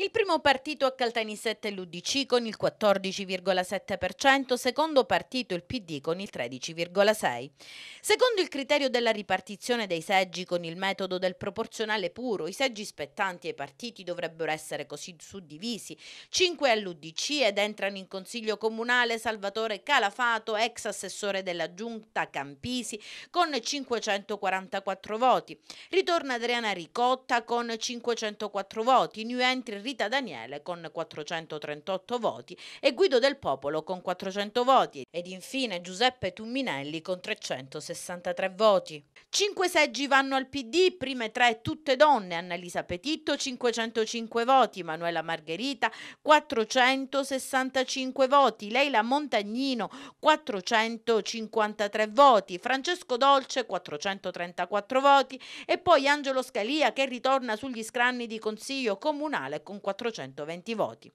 Il primo partito a Caltanissette è l'UDC con il 14,7%, secondo partito il PD con il 13,6%. Secondo il criterio della ripartizione dei seggi con il metodo del proporzionale puro, i seggi spettanti ai partiti dovrebbero essere così suddivisi. 5 all'UDC ed entrano in Consiglio Comunale Salvatore Calafato, ex assessore della Giunta Campisi, con 544 voti. Ritorna Adriana Ricotta con 504 voti. New entry Rita Daniele con 438 voti e Guido del Popolo con 400 voti ed infine Giuseppe Tumminelli con 363 voti. Cinque seggi vanno al PD, prime tre tutte donne, Annalisa Petitto 505 voti, Manuela Margherita 465 voti, Leila Montagnino 453 voti, Francesco Dolce 434 voti e poi Angelo Scalia che ritorna sugli scranni di Consiglio Comunale con con 420 voti.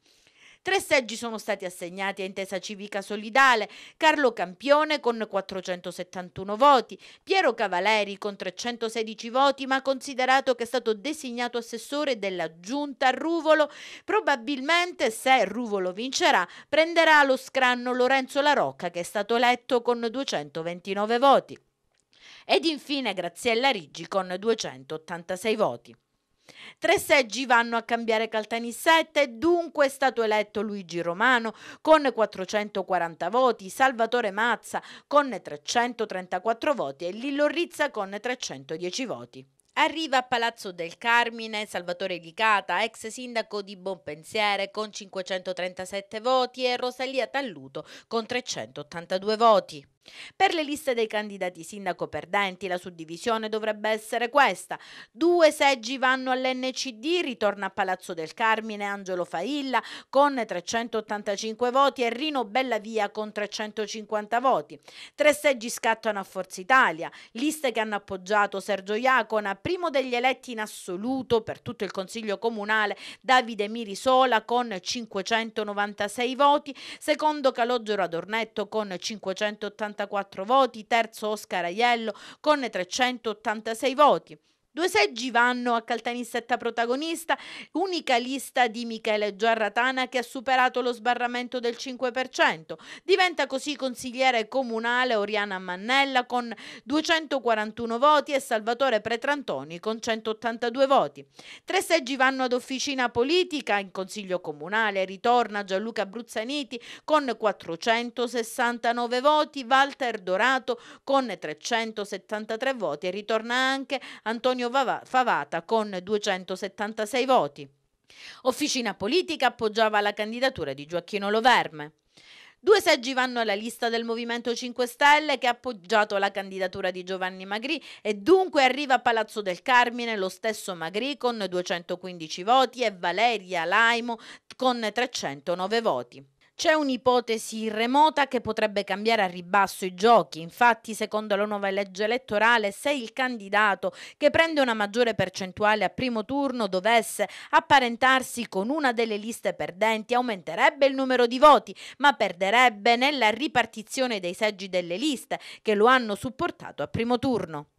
Tre seggi sono stati assegnati a Intesa Civica Solidale, Carlo Campione con 471 voti, Piero Cavaleri con 316 voti, ma considerato che è stato designato assessore della giunta Ruvolo, probabilmente se Ruvolo vincerà prenderà lo scranno Lorenzo Larocca che è stato eletto con 229 voti. Ed infine Graziella Riggi con 286 voti. Tre seggi vanno a cambiare Caltanissette, dunque è stato eletto Luigi Romano con 440 voti, Salvatore Mazza con 334 voti e Lillo Rizza con 310 voti. Arriva a Palazzo del Carmine Salvatore Licata, ex sindaco di Bonpensiere con 537 voti e Rosalia Talluto con 382 voti. Per le liste dei candidati sindaco perdenti la suddivisione dovrebbe essere questa. Due seggi vanno all'NCD, ritorna a Palazzo del Carmine Angelo Failla con 385 voti e Rino Bellavia con 350 voti. Tre seggi scattano a Forza Italia, liste che hanno appoggiato Sergio Iacona, primo degli eletti in assoluto per tutto il Consiglio Comunale Davide Mirisola con 596 voti, secondo Calogero Adornetto con 580 384 voti, terzo Oscar Aiello con 386 voti. Due seggi vanno a Caltanissetta protagonista, unica lista di Michele Giarratana che ha superato lo sbarramento del 5%. Diventa così consigliere comunale Oriana Mannella con 241 voti e Salvatore Pretrantoni con 182 voti. Tre seggi vanno ad officina politica, in consiglio comunale ritorna Gianluca Bruzzaniti con 469 voti, Walter Dorato con 373 voti e ritorna anche Antonio Antonio Favata con 276 voti. Officina Politica appoggiava la candidatura di Gioacchino Loverme. Due seggi vanno alla lista del Movimento 5 Stelle che ha appoggiato la candidatura di Giovanni Magrì e dunque arriva a Palazzo del Carmine lo stesso Magrì con 215 voti e Valeria Laimo con 309 voti. C'è un'ipotesi remota che potrebbe cambiare a ribasso i giochi. Infatti, secondo la nuova legge elettorale, se il candidato che prende una maggiore percentuale a primo turno dovesse apparentarsi con una delle liste perdenti, aumenterebbe il numero di voti, ma perderebbe nella ripartizione dei seggi delle liste che lo hanno supportato a primo turno.